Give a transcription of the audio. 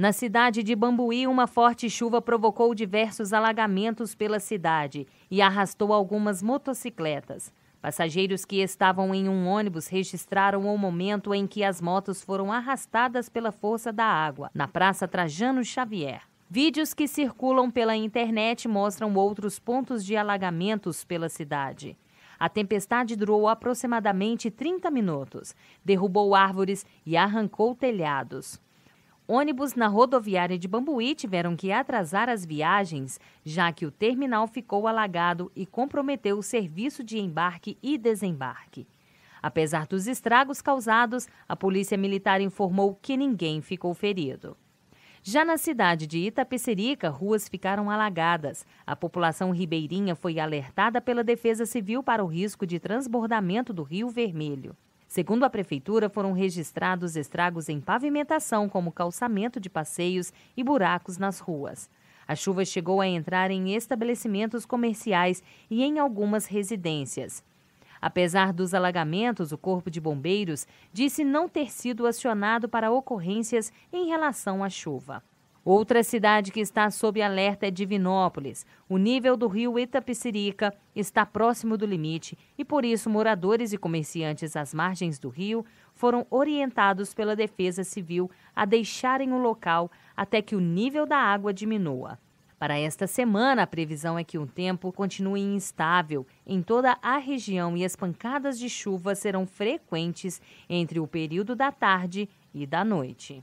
Na cidade de Bambuí, uma forte chuva provocou diversos alagamentos pela cidade e arrastou algumas motocicletas. Passageiros que estavam em um ônibus registraram o momento em que as motos foram arrastadas pela força da água, na Praça Trajano Xavier. Vídeos que circulam pela internet mostram outros pontos de alagamentos pela cidade. A tempestade durou aproximadamente 30 minutos, derrubou árvores e arrancou telhados ônibus na rodoviária de Bambuí tiveram que atrasar as viagens, já que o terminal ficou alagado e comprometeu o serviço de embarque e desembarque. Apesar dos estragos causados, a Polícia Militar informou que ninguém ficou ferido. Já na cidade de Itapecerica, ruas ficaram alagadas. A população ribeirinha foi alertada pela Defesa Civil para o risco de transbordamento do Rio Vermelho. Segundo a prefeitura, foram registrados estragos em pavimentação, como calçamento de passeios e buracos nas ruas. A chuva chegou a entrar em estabelecimentos comerciais e em algumas residências. Apesar dos alagamentos, o Corpo de Bombeiros disse não ter sido acionado para ocorrências em relação à chuva. Outra cidade que está sob alerta é Divinópolis. O nível do rio Itapicirica está próximo do limite e, por isso, moradores e comerciantes às margens do rio foram orientados pela Defesa Civil a deixarem o local até que o nível da água diminua. Para esta semana, a previsão é que o tempo continue instável em toda a região e as pancadas de chuva serão frequentes entre o período da tarde e da noite.